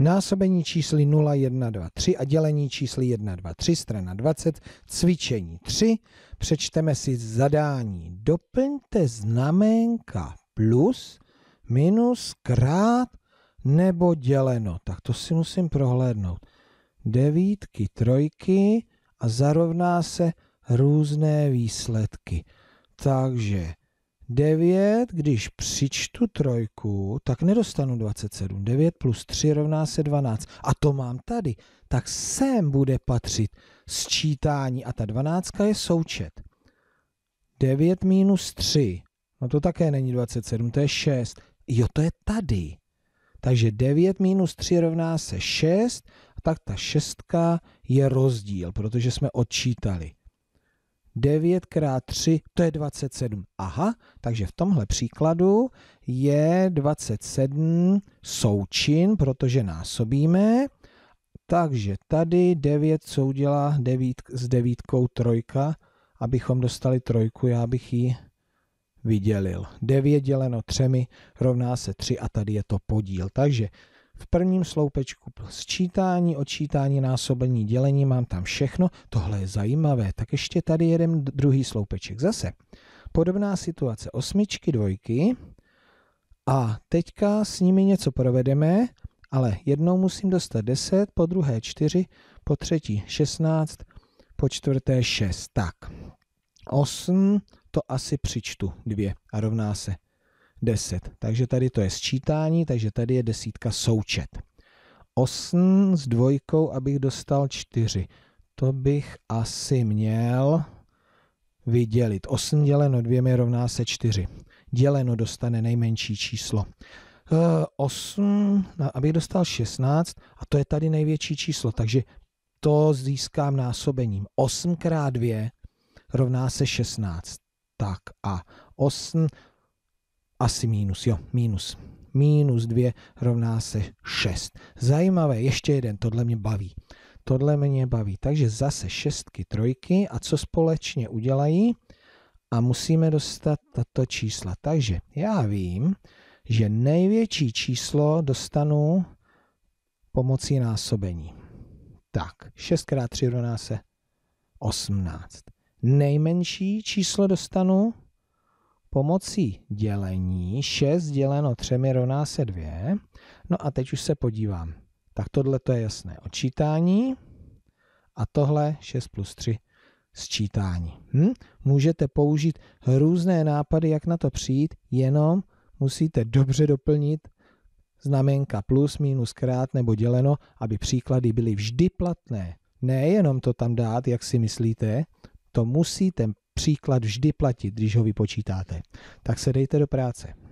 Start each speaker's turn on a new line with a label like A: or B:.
A: násobení čísly 0, 1, 2, 3 a dělení čísly 1, 2, 3, strana 20, cvičení 3, přečteme si zadání. Doplňte znamenka plus, minus, krát nebo děleno. Tak to si musím prohlédnout. Devítky, trojky a zarovná se různé výsledky. Takže 9, když přičtu trojku, tak nedostanu 27. 9 plus 3 rovná se 12. A to mám tady. Tak sem bude patřit sčítání. A ta 12 je součet. 9 minus 3. No to také není 27, to je 6. Jo, to je tady. Takže 9 minus 3 rovná se 6, A tak ta šestka je rozdíl, protože jsme odčítali. 9 krát 3, to je 27. Aha, takže v tomhle příkladu je 27 součin, protože násobíme. Takže tady 9 co udělá 9, s 9 trojka, abychom dostali trojku, já bych ji vydělil. 9 děleno 3 rovná se 3 a tady je to podíl. Takže v prvním sloupečku sčítání, odčítání, násobení, dělení, mám tam všechno. Tohle je zajímavé. Tak ještě tady jeden druhý sloupeček zase. Podobná situace osmičky, dvojky a teďka s nimi něco provedeme, ale jednou musím dostat 10, po druhé 4, po třetí 16, po čtvrté 6. Tak, 8 to asi přičtu 2 a rovná se 10. Takže tady to je sčítání, takže tady je desítka součet. 8 s dvojkou, abych dostal 4. To bych asi měl vydělit. 8 děleno 2 mi rovná se 4. Děleno dostane nejmenší číslo. 8, eh, no, abych dostal 16, a to je tady největší číslo, takže to získám násobením. 8 krát 2 rovná se 16. Tak a 8 asi mínus, jo, mínus. Mínus 2 rovná se 6. Zajímavé, ještě jeden, tohle mě baví. Tohle mě baví, takže zase šestky, trojky a co společně udělají? A musíme dostat tato čísla. Takže já vím, že největší číslo dostanu pomocí násobení. Tak, 6 x 3 rovná se 18. Nejmenší číslo dostanu pomocí dělení 6 děleno 3 rovná se 2. No a teď už se podívám. Tak tohle to je jasné odčítání a tohle 6 plus 3 sčítání. Hm? Můžete použít různé nápady, jak na to přijít, jenom musíte dobře doplnit znamenka plus, minus, krát nebo děleno, aby příklady byly vždy platné. Nejenom to tam dát, jak si myslíte, to musí ten příklad vždy platit, když ho vypočítáte, tak se dejte do práce.